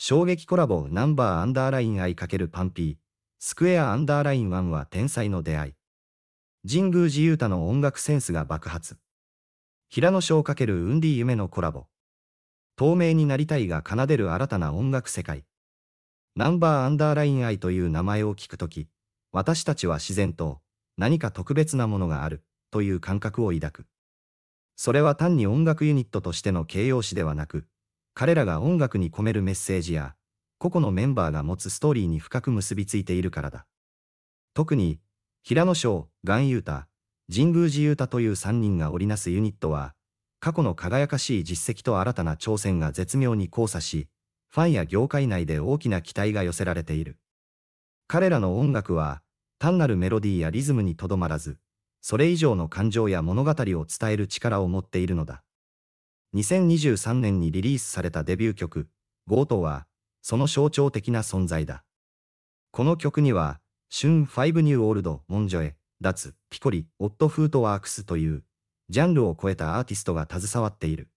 衝撃コラボナンバーアンダーライン I× パンピー、スクエアアンダーライン1は天才の出会い。神宮寺勇太の音楽センスが爆発。平野翔×ウンディ夢のコラボ。透明になりたいが奏でる新たな音楽世界。ナンバーアンダーライン I という名前を聞くとき、私たちは自然と何か特別なものがあるという感覚を抱く。それは単に音楽ユニットとしての形容詞ではなく、彼らが音楽に込めるメッセージや、個々のメンバーが持つストーリーに深く結びついているからだ。特に、平野翔、岩優太、神宮寺優太という3人が織りなすユニットは、過去の輝かしい実績と新たな挑戦が絶妙に交差し、ファンや業界内で大きな期待が寄せられている。彼らの音楽は、単なるメロディーやリズムにとどまらず、それ以上の感情や物語を伝える力を持っているのだ。2023年にリリースされたデビュー曲、ゴートは、その象徴的な存在だ。この曲には、ファイブ・ニューオールド、モンジョエ、ダツ、ピコリ、オットフートワークスという、ジャンルを超えたアーティストが携わっている。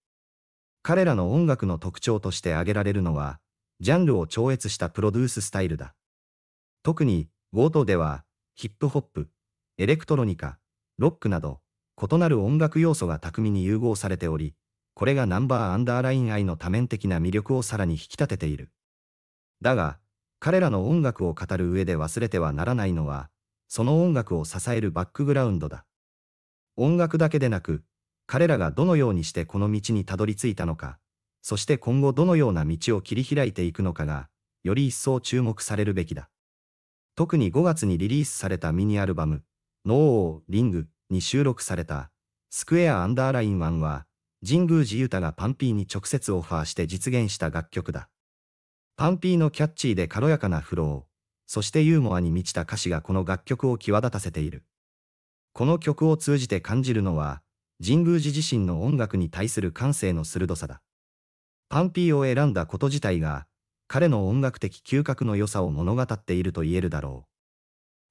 彼らの音楽の特徴として挙げられるのは、ジャンルを超越したプロデューススタイルだ。特に、ゴートでは、ヒップホップ、エレクトロニカ、ロックなど、異なる音楽要素が巧みに融合されており、これがナンバーアンダーライン愛の多面的な魅力をさらに引き立てている。だが、彼らの音楽を語る上で忘れてはならないのは、その音楽を支えるバックグラウンドだ。音楽だけでなく、彼らがどのようにしてこの道にたどり着いたのか、そして今後どのような道を切り開いていくのかが、より一層注目されるべきだ。特に5月にリリースされたミニアルバム、ノー・リングに収録された、スクエア・アンダーライン1は、神宮寺ユタがパンピーに直接オファーして実現した楽曲だ。パンピーのキャッチーで軽やかなフロー、そしてユーモアに満ちた歌詞がこの楽曲を際立たせている。この曲を通じて感じるのは、神宮寺自身の音楽に対する感性の鋭さだ。パンピーを選んだこと自体が、彼の音楽的嗅覚の良さを物語っていると言えるだろ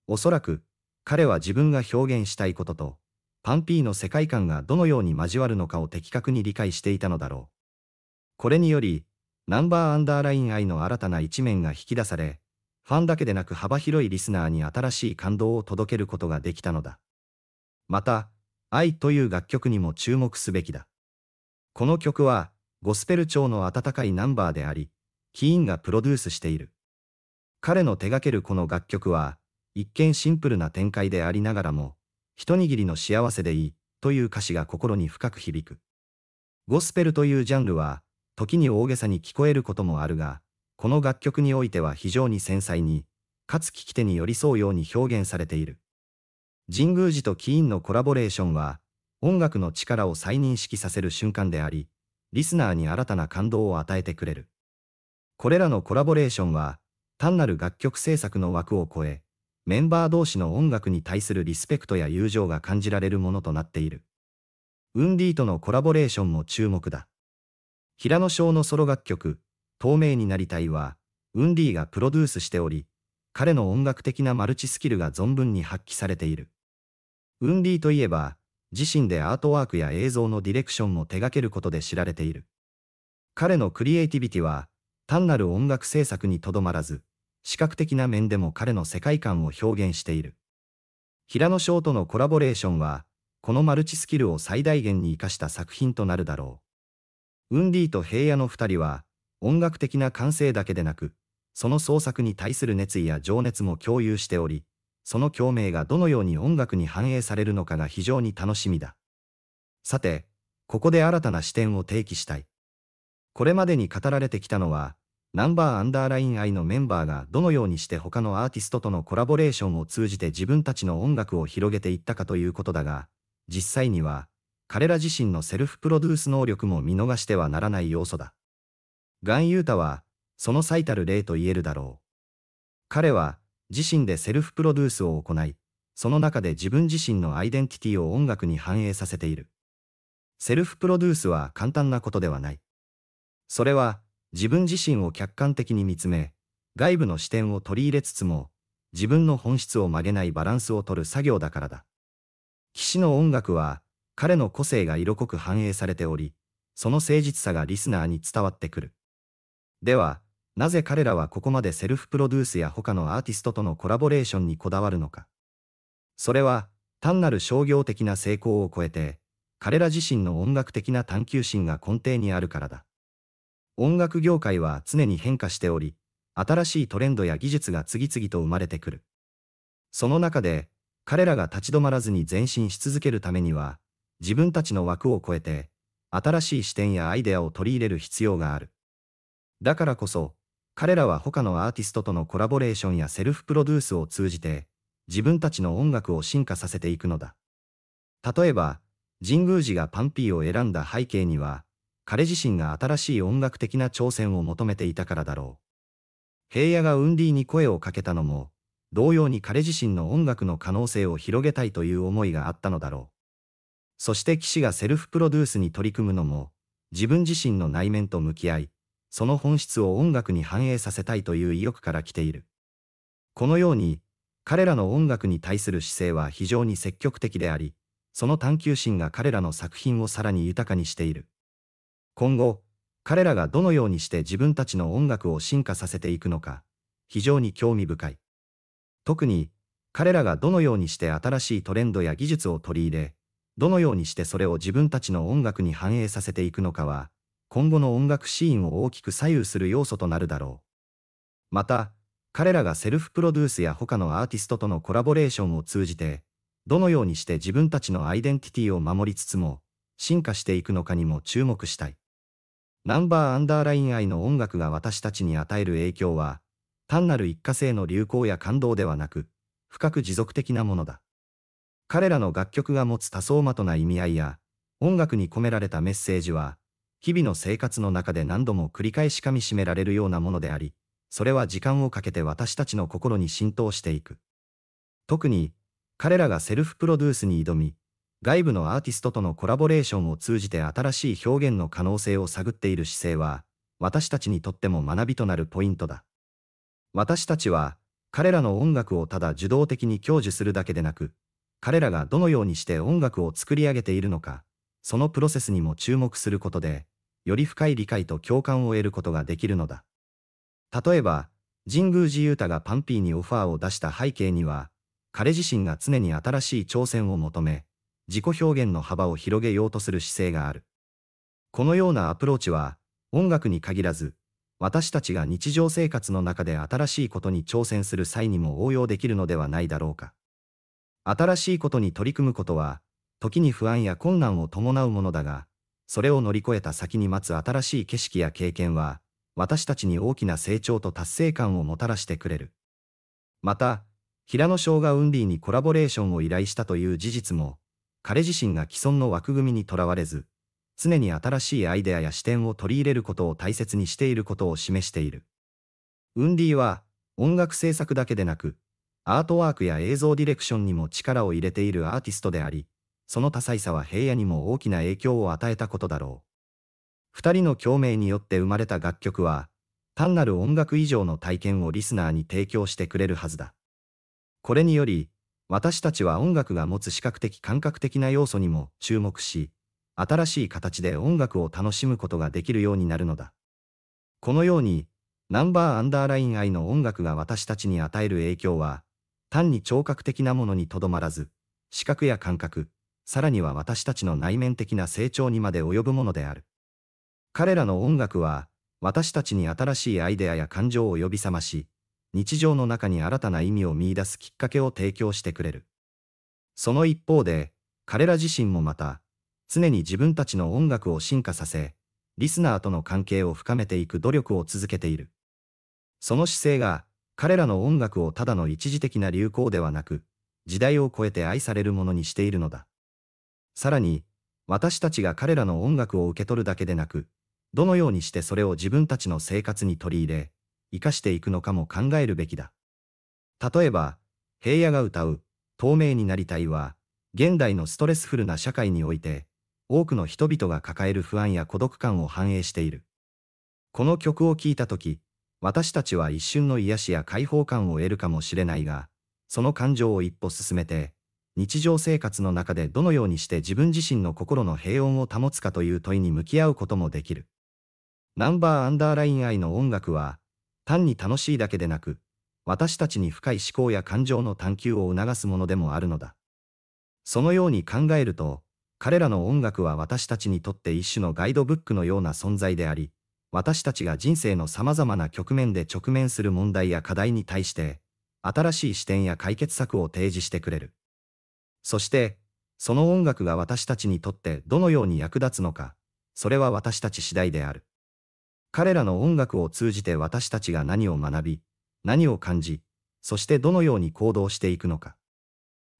う。おそらく、彼は自分が表現したいことと、パンピーの世界観がどのように交わるのかを的確に理解していたのだろう。これにより、ナンバーアンダーライン愛の新たな一面が引き出され、ファンだけでなく幅広いリスナーに新しい感動を届けることができたのだ。また、愛という楽曲にも注目すべきだ。この曲は、ゴスペル調の温かいナンバーであり、キーンがプロデュースしている。彼の手掛けるこの楽曲は、一見シンプルな展開でありながらも、一握りの幸せでいい、という歌詞が心に深く響く。ゴスペルというジャンルは、時に大げさに聞こえることもあるが、この楽曲においては非常に繊細に、かつ聞き手に寄り添うように表現されている。神宮寺とキーンのコラボレーションは、音楽の力を再認識させる瞬間であり、リスナーに新たな感動を与えてくれる。これらのコラボレーションは、単なる楽曲制作の枠を超え、メンバー同士の音楽に対するリスペクトや友情が感じられるものとなっている。ウンディとのコラボレーションも注目だ。平野翔のソロ楽曲、透明になりたいは、ウンディがプロデュースしており、彼の音楽的なマルチスキルが存分に発揮されている。ウンディといえば、自身でアートワークや映像のディレクションも手掛けることで知られている。彼のクリエイティビティは、単なる音楽制作にとどまらず、視覚的な面でも彼の世界観を表現している。平野翔とのコラボレーションは、このマルチスキルを最大限に活かした作品となるだろう。ウンディと平野の二人は、音楽的な感性だけでなく、その創作に対する熱意や情熱も共有しており、その共鳴がどのように音楽に反映されるのかが非常に楽しみだ。さて、ここで新たな視点を提起したい。これまでに語られてきたのは、ナンバーアンダーラインイのメンバーがどのようにして他のアーティストとのコラボレーションを通じて自分たちの音楽を広げていったかということだが、実際には、彼ら自身のセルフプロデュース能力も見逃してはならない要素だ。ガン・ユータは、その最たる例と言えるだろう。彼は、自身でセルフプロデュースを行い、その中で自分自身のアイデンティティを音楽に反映させている。セルフプロデュースは簡単なことではない。それは、自分自身を客観的に見つめ、外部の視点を取り入れつつも、自分の本質を曲げないバランスを取る作業だからだ。騎士の音楽は、彼の個性が色濃く反映されており、その誠実さがリスナーに伝わってくる。では、なぜ彼らはここまでセルフプロデュースや他のアーティストとのコラボレーションにこだわるのか。それは、単なる商業的な成功を超えて、彼ら自身の音楽的な探求心が根底にあるからだ。音楽業界は常に変化しており、新しいトレンドや技術が次々と生まれてくる。その中で、彼らが立ち止まらずに前進し続けるためには、自分たちの枠を超えて、新しい視点やアイデアを取り入れる必要がある。だからこそ、彼らは他のアーティストとのコラボレーションやセルフプロデュースを通じて、自分たちの音楽を進化させていくのだ。例えば、神宮寺がパンピーを選んだ背景には、彼自身が新しい音楽的な挑戦を求めていたからだろう。平野がウンディに声をかけたのも、同様に彼自身の音楽の可能性を広げたいという思いがあったのだろう。そして騎士がセルフプロデュースに取り組むのも、自分自身の内面と向き合い、その本質を音楽に反映させたいという意欲から来ている。このように、彼らの音楽に対する姿勢は非常に積極的であり、その探求心が彼らの作品をさらに豊かにしている。今後、彼らがどのようにして自分たちの音楽を進化させていくのか、非常に興味深い。特に、彼らがどのようにして新しいトレンドや技術を取り入れ、どのようにしてそれを自分たちの音楽に反映させていくのかは、今後の音楽シーンを大きく左右する要素となるだろう。また、彼らがセルフプロデュースや他のアーティストとのコラボレーションを通じて、どのようにして自分たちのアイデンティティを守りつつも、進化していくのかにも注目したい。ナンバーアンダーライン愛の音楽が私たちに与える影響は、単なる一過性の流行や感動ではなく、深く持続的なものだ。彼らの楽曲が持つ多層まとな意味合いや、音楽に込められたメッセージは、日々の生活の中で何度も繰り返し噛み締められるようなものであり、それは時間をかけて私たちの心に浸透していく。特に、彼らがセルフプロデュースに挑み、外部のアーティストとのコラボレーションを通じて新しい表現の可能性を探っている姿勢は、私たちにとっても学びとなるポイントだ。私たちは、彼らの音楽をただ受動的に享受するだけでなく、彼らがどのようにして音楽を作り上げているのか、そのプロセスにも注目することで、より深い理解と共感を得ることができるのだ。例えば、神宮寺勇太がパンピーにオファーを出した背景には、彼自身が常に新しい挑戦を求め、自己表現の幅を広げようとする姿勢がある。このようなアプローチは、音楽に限らず、私たちが日常生活の中で新しいことに挑戦する際にも応用できるのではないだろうか。新しいことに取り組むことは、時に不安や困難を伴うものだが、それを乗り越えた先に待つ新しい景色や経験は、私たちに大きな成長と達成感をもたらしてくれる。また、平野翔がウンディにコラボレーションを依頼したという事実も、彼自身が既存の枠組みにとらわれず、常に新しいアイデアや視点を取り入れることを大切にしていることを示している。ウンディは、音楽制作だけでなく、アートワークや映像ディレクションにも力を入れているアーティストであり、その多彩さは平野にも大きな影響を与えたことだろう。二人の共鳴によって生まれた楽曲は、単なる音楽以上の体験をリスナーに提供してくれるはずだ。これにより、私たちは音楽が持つ視覚的感覚的な要素にも注目し、新しい形で音楽を楽しむことができるようになるのだ。このように、ナンバーアンダーライン愛の音楽が私たちに与える影響は、単に聴覚的なものにとどまらず、視覚や感覚、さらには私たちの内面的な成長にまで及ぶものである。彼らの音楽は、私たちに新しいアイデアや感情を呼び覚まし、日常の中に新たな意味を見出すきっかけを提供してくれる。その一方で、彼ら自身もまた、常に自分たちの音楽を進化させ、リスナーとの関係を深めていく努力を続けている。その姿勢が、彼らの音楽をただの一時的な流行ではなく、時代を超えて愛されるものにしているのだ。さらに、私たちが彼らの音楽を受け取るだけでなく、どのようにしてそれを自分たちの生活に取り入れ、生かしていくのかも考えるべきだ。例えば、平野が歌う、透明になりたいは、現代のストレスフルな社会において、多くの人々が抱える不安や孤独感を反映している。この曲を聴いたとき、私たちは一瞬の癒しや解放感を得るかもしれないが、その感情を一歩進めて、日常生活の中でどのようにして自分自身の心の平穏を保つかという問いに向き合うこともできる。ナンバーアンダーライン愛の音楽は、単に楽しいだけでなく、私たちに深い思考や感情の探求を促すものでもあるのだ。そのように考えると、彼らの音楽は私たちにとって一種のガイドブックのような存在であり、私たちが人生の様々な局面で直面する問題や課題に対して、新しい視点や解決策を提示してくれる。そして、その音楽が私たちにとってどのように役立つのか、それは私たち次第である。彼らの音楽を通じて私たちが何を学び、何を感じ、そしてどのように行動していくのか。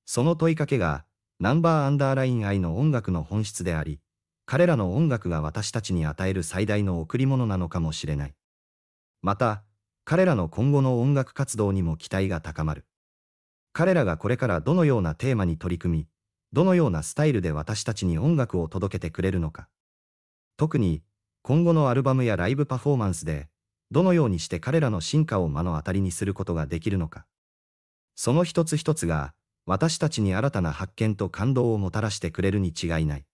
その問いかけが、ナンバーアンダーライン愛の音楽の本質であり、彼らの音楽が私たちに与える最大の贈り物なのかもしれない。また、彼らの今後の音楽活動にも期待が高まる。彼らがこれからどのようなテーマに取り組み、どのようなスタイルで私たちに音楽を届けてくれるのか。特に、今後のアルバムやライブパフォーマンスで、どのようにして彼らの進化を目の当たりにすることができるのか。その一つ一つが、私たちに新たな発見と感動をもたらしてくれるに違いない。